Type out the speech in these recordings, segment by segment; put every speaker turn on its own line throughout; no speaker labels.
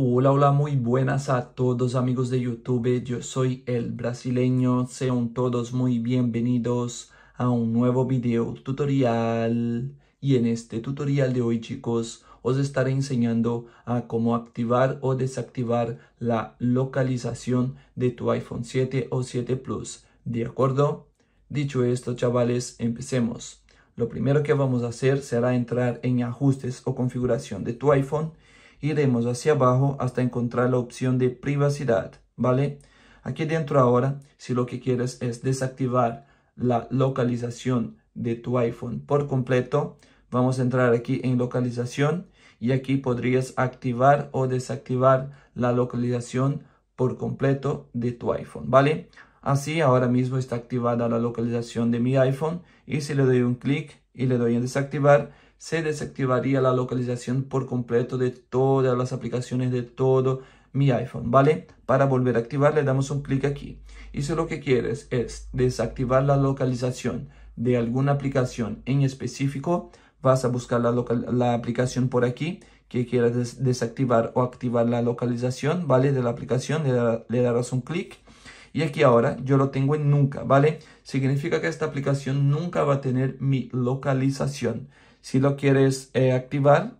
Hola, hola, muy buenas a todos amigos de YouTube. Yo soy el brasileño. Sean todos muy bienvenidos a un nuevo video tutorial. Y en este tutorial de hoy, chicos, os estaré enseñando a cómo activar o desactivar la localización de tu iPhone 7 o 7 Plus. ¿De acuerdo? Dicho esto, chavales, empecemos. Lo primero que vamos a hacer será entrar en ajustes o configuración de tu iPhone iremos hacia abajo hasta encontrar la opción de privacidad, ¿vale? Aquí dentro ahora, si lo que quieres es desactivar la localización de tu iPhone por completo, vamos a entrar aquí en localización y aquí podrías activar o desactivar la localización por completo de tu iPhone, ¿vale? Así ahora mismo está activada la localización de mi iPhone y si le doy un clic y le doy en desactivar, se desactivaría la localización por completo de todas las aplicaciones de todo mi iPhone, ¿vale? Para volver a activar le damos un clic aquí. Y si lo que quieres es desactivar la localización de alguna aplicación en específico, vas a buscar la, aplicación por aquí que quieras desactivar o activar la localización, ¿vale? De la aplicación, le darás un clic. Y aquí ahora yo lo tengo en nunca, ¿vale? Significa que esta aplicación nunca va a tener mi localización. Si lo quieres eh, activar,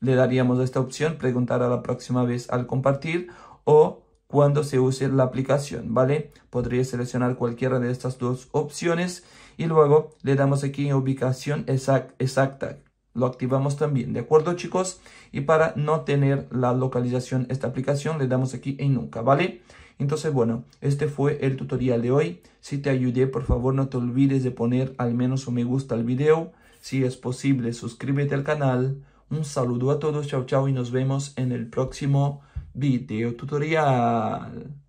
le daríamos esta opción, preguntar a la próxima vez al compartir o cuando se use la aplicación, ¿vale? Podrías seleccionar cualquiera de estas dos opciones y luego le damos aquí ubicación exacta. Lo activamos también, ¿de acuerdo chicos? Y para no tener la localización esta aplicación, le damos aquí en nunca, ¿vale? Entonces, bueno, este fue el tutorial de hoy. Si te ayudé, por favor no te olvides de poner al menos un me gusta al video. Si es posible, suscríbete al canal. Un saludo a todos, chao chao y nos vemos en el próximo video tutorial.